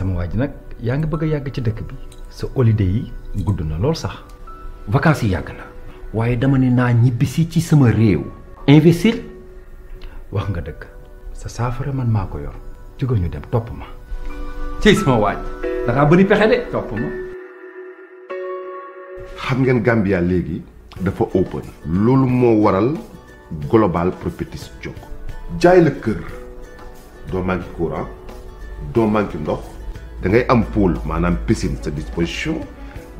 sama waji yang nag yaa bëgg a ci dëkk bi ya sa holiday yi gudd na lool sax vacances yi yàgg na waaye dama ne naa ci sama réew investir wax nga dëgg sa saafara man maa ko yor jógal ñu dem topp ma ci sama waaj da ngaa bëri pexe de topp ma xam ngeen Gambia léegi dafa open loolu moo waral global properties jóg jaay la kër doo manqué courant doo manqué ndox da ngay am pool maanaam piscine sa disposition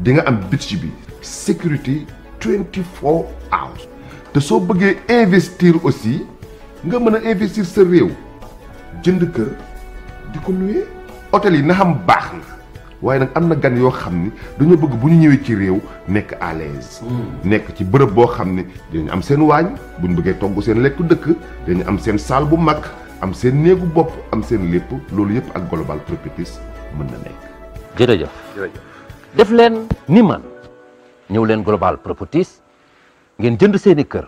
di nga am budget bi sécurité 24 hours te soo bëggee investir aussi nga mën a investir sa réew jënd kër di ko nuyee hôtel yi na xam baax na waaye nag am na gan yoo xam ni dañoo bëgg bu ñu ñëwee ci réew nekk à l'aise hmm. nekk ci bërëb boo xam ne dinañu am seen waañ bu ñu bëggee togg seen lekk dëkk dañu am seen saal bu mag am seen néegu bopp am seen lépp loolu yëpp ak Global Properties Global Properties ngeen jënd seeni kër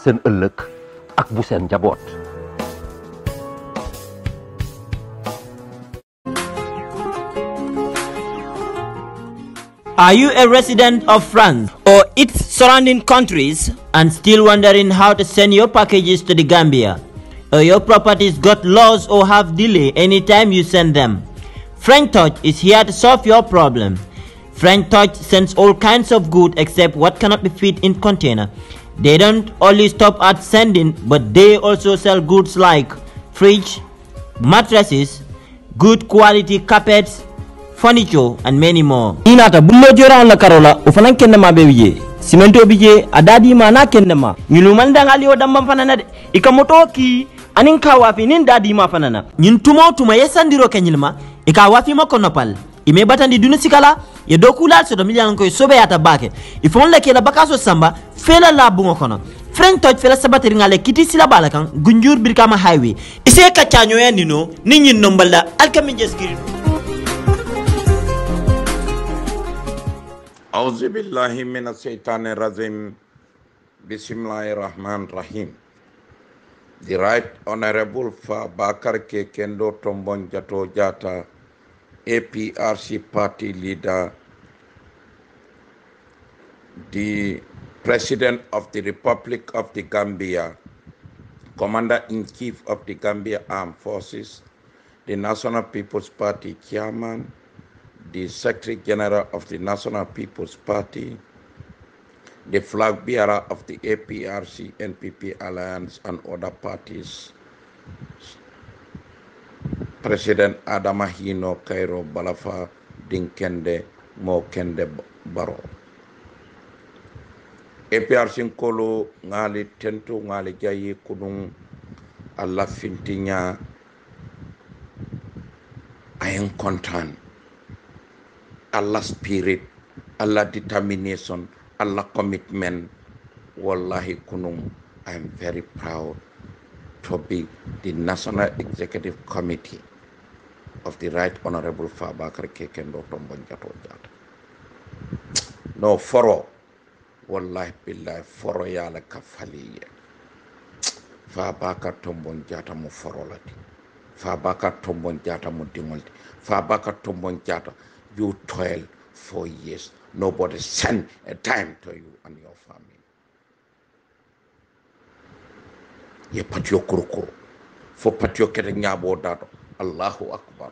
seen ak bu seen Are you a resident of France or its surrounding countries and still wondering how to send your packages to the Gambia? Or your properties got lost or have delay anytime you send them? Frank Touch is here to solve your problem. Frank Touch sends all kinds of goods except what cannot be fit in container. They don't only stop at sending, but they also sell goods like fridge, mattresses, good quality carpets, furniture, and many more. Inata bullo jora on la karola ufanan kenda mabeye. Simento bije adadi mana kenda ma. Nyulumanda ngali odamba fanana de. Ikamotoki anin kawafi nin dadi ma fanana. Nyintumo tuma yesandiro kenyilma. ika wafi mo kono pal ime batandi duni sikala ye do kulal soto miliyan koy sobe yata bake ifon le kela so samba fela la bungo kono frank toj fela sabatiri ngale kiti sila bala kan gunjur birkama highway ise ka chanyo ya nino ni nyin la alkami jeskiri أعوذ بالله من الشيطان الرجيم بسم الله الرحمن الرحيم The Right Honorable fa Ke Kendo Tombon Jato Jata APRC party leader, the President of the Republic of the Gambia, Commander in Chief of the Gambia Armed Forces, the National People's Party Chairman, the Secretary General of the National People's Party, the flag bearer of the APRC NPP alliance and other parties president adama hino balafa dinkende mo kende baro APR sinkolo ngali tento ngali jayi kunung Allah fintinya ayang kontan Allah spirit Allah determination Allah commitment wallahi kunung I am very proud to be the National Executive Committee of the Right Honorable Fabakar Kekendo from Bonjato Jata. No, foro. Wallahi billahi foro yala kafaliye. Fabakar Tombon Jata mu foro lati. Fabakar Tombon Jata mu dimolti. Fabakar Tombon Jata, you toil for years. Nobody sent a time to you and your family. Ye patio kurukuru. Fo patio kete nyabo dato. allahu acbar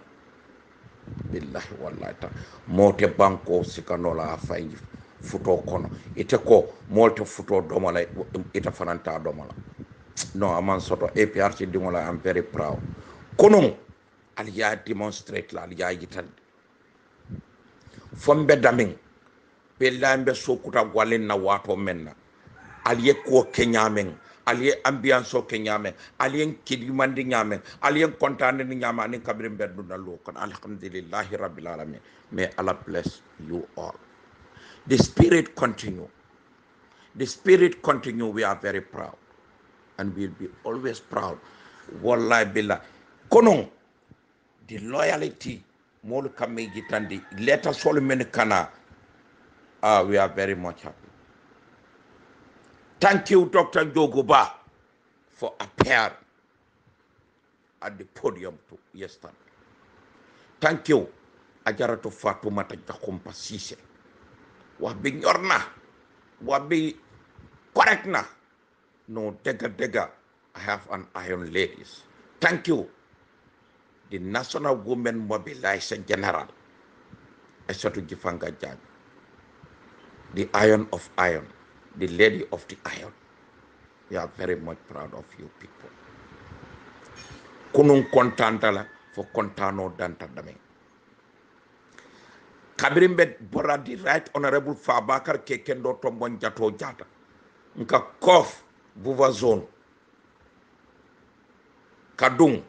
billahi wallahi tan mowte banque o sikkanola ha fayi futo kono ite ko molte futo domola ita fananta domola non aman soto epr ti dingola en very prow kono aɗa yaa démonstrate la aɗa yaa yitande fombe damin ɓe laamɓe sokkuta gollinna waato menna aɗa yekku o keñamen ali ye ambiance o Kidimandi ñaame ali ye kilimandi ñaame ali ye contandini ñaame ani kabiri mberduna lo alhamdulillahi rabbil alamin may allah bless you all the spirit continue the spirit continue we are very proud and we'll be always proud wallahi billah kono the loyalty molu kamme jitandi leta solu men kana uh, we are very much happy Thank you, Dr. Joguba, for appearing at the podium yesterday. Thank you, Ajarato Fatuma Jakumpa Sise. Wabi nyorna, wabi Korekna, No, digger, digger, I have an iron ladies. Thank you, the National Women Mobilizer General, Esotu Jifanga Jan, the iron of iron the lady of the iron. We are very much proud of you people. Kunung kontantala for kontano dantadame. Kabirimbe boradi right honorable Fabakar Kekendo Tombon Jato Jata. Nka kof buva zone. Kadung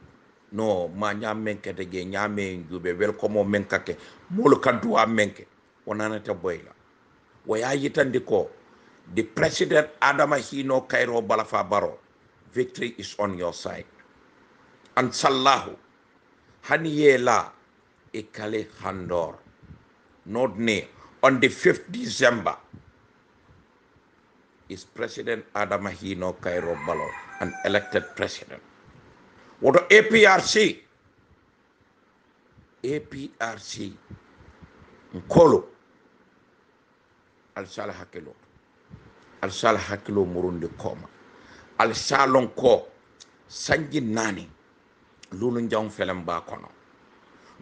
no ma nyamenke de ge nyame njube welcome o menkake mulu kadua menke wanana ta boyla waya yitandi ko the president Adama Hino Cairo Balafa Baro, victory is on your side. And Sallahu, Haniela Ekale Handor, Nodne, on the 5th December, is President Adama Hino Cairo Balo, an elected president. What APRC? APRC, Nkolo, Al Salahakelo. alisa ala hakkilo murundi koma alisa lon ko sanji naani lulu jaŋ felem ba kono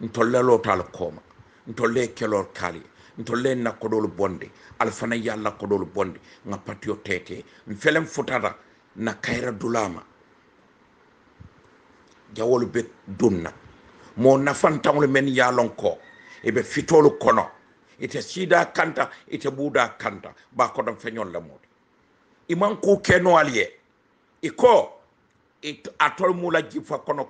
ntolle lootaal kooma ntolle keloor kaali ntolle nakkoɗolu bondi ala fana ye lakkoɗolu bondi nga patiyo tete n felen futata na kayra dulama jawolu be dunna mo nafantaŋolu men ya lon ko ɓe fitolu kono ite sida kanta ite buda kanta baa koɗon feñol la muɗe man ko kɛ no aliɛ ikɔ atɔl mula jifa kono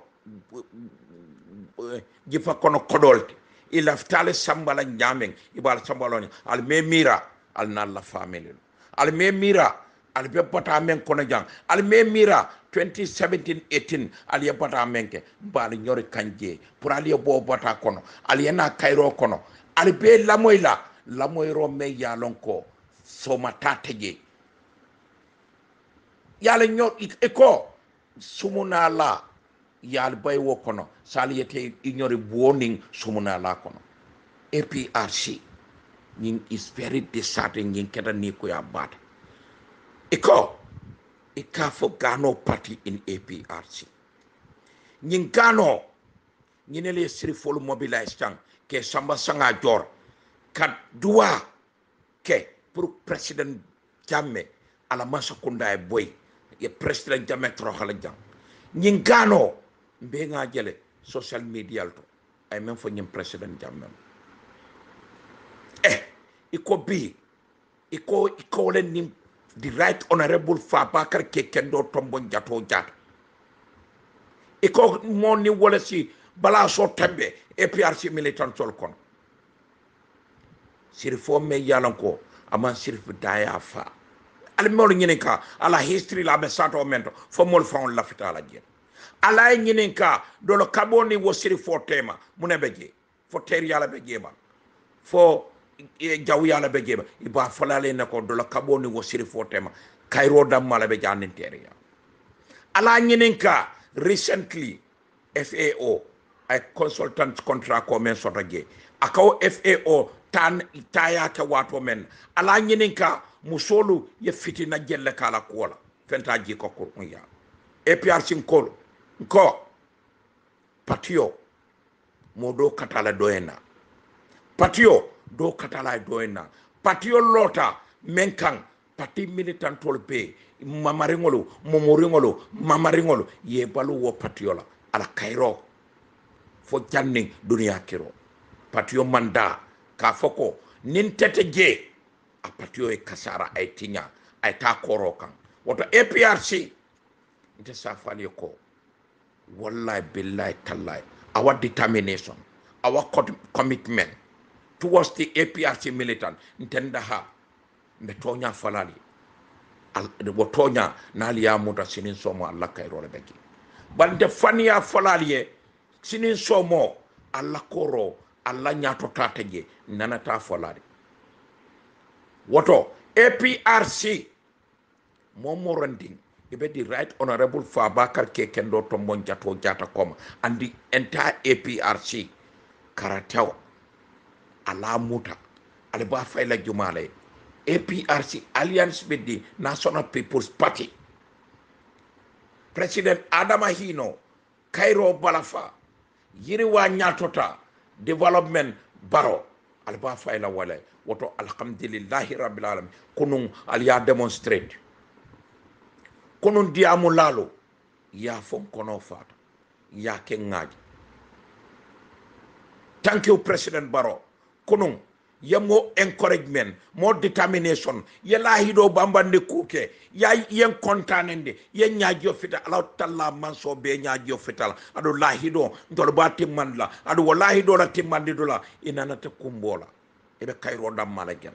jifa kono kodolte ilaftale sambala ñamen ibal sambala ña al me mira al nalla family al me mira al be bota men kono jang al me mira 2017 18 al ye bota men ke mbal ñori kanje pour al ye bo bota kono al ye na kairo kono al be lamoy la me yalon ko soma tateje it eko sumuna la yale bay wo kono sali yete ignore warning sumuna la kono APRC ning is very disheartening ning keda ni ko ya bata eko fo gano party in APRC ning gano le siri folu mobilize tang ke samba sanga jor kat dua ke pour president jamme ala masa kunda e boy ye president jame tro khala jam nyin kano mbe nga jele social media to ay men fo nyin president jam eh iko bi iko iko le nim the right honorable fabakar kekendo tombo jato jato iko moni wala si bala so tembe aprc militant sol kon sirfo me yalanko ama sirf daya fa ala mawlu ka ala history la be sato men to fo mol fawon lafita la jeeɗa ala ka do lo dolo wo wosiri fo tema mune be jee fo teriyala be jeema fo ba fo e, la iba ne ko dolo wo siri fo tema kayro dammala ɓe ter ya ala ñinen ka recently fao ay consultant contrat ko men soto jee akaw fao tan tayake wato men ala ñinen ka musolu ye fitina jelle kala kola fenta ji ko kurkun ya e APR sin kolo ko patio modo do katala doena patio do katala doena patio lota menkan kan pati militantol pe mamariŋolu momoringolo mamariŋolu ye balu wo patio la ala kayiro fo janniŋ duniya kiro patiyo manda ka fo ko niŋ tete jee apatuo e kasara e a ɛtinya e a ɛtaa kɔrɔ kan wɔtɔ aprc n tɛ fani fali e kɔ wallahi billahi tallahi our determination our commitment towards the aprc militant Ntenda ha mɛ tɔnya falali wɔtɔnya n'ale y'a muta sini sɔmɔ ala ka yɔrɔ la bɛ kɛ bari ntɛ faniya falali yɛ sini sɔmɔ ala kɔrɔ ala ɲatɔ t'a nana t'a falali. woto aprc moom moo ibe di right honorable fabakar to mon jato jata koma and the entire aprc karatao ala muta ala ba fayla jumale aprc alliance with the national people's party president adama hino kairo balafa yiriwa nyatota development baro alba fayla wala woto alhamdulillahi rabbil alamin kunun aliya demonstrate kunun diyamu lalo ya fon kono fata ya ken ngaji thank you president baro kunun ye mo encouragement mo determination ye lahiɗo bambande kuuke ya yen contanende ye ñaajo fita alaw talla manso be ñaajo fitala aɗo lahiɗo ntol ba timmanla aɗo wo lahiɗola timmandidola inanata kumbola eɓe kayro dammala gen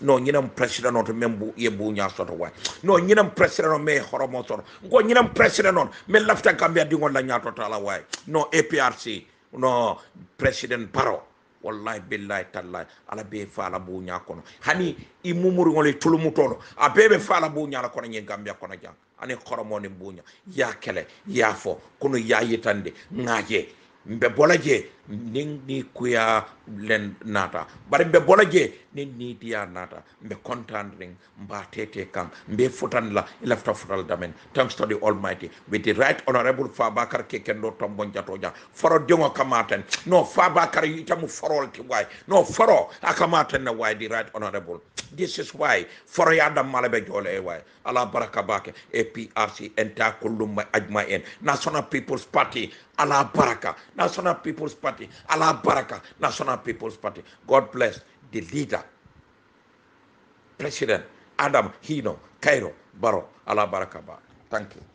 no ñinam président oto men bu ye buña soto way no ñinam président o mais horomo soto ko ñinam président on min laftan kam mbiya ɗigol la ñatotala way no aprc no président paro wallahi billahi tallahi ala be fala nya kono hani i tulumu tulumutoɗo a be be fala la kono nyi gambia kono jaŋ ani koromoni nya ya kele ya fo kono ya yitande ngaje mbe bola je nin ni kuya len nata bari mbe bola je nin ni diya nata mbe content ring mba tete kan mbe futan la ila futa futal damen thanks to the almighty with the right honorable fabakar ke kendo tombon jato ja foro dingo kamaten no fabakar itamu foro ti way no foro akamaten na way the right honorable This is why Foroyada Malabe Jole why baraka Barakabake APRC entire Kuluma Ajmain National People's Party Allah Baraka National People's Party Allah Baraka National People's Party. God bless the leader, President Adam Hino Cairo Baro Allah Barakaba. Thank you.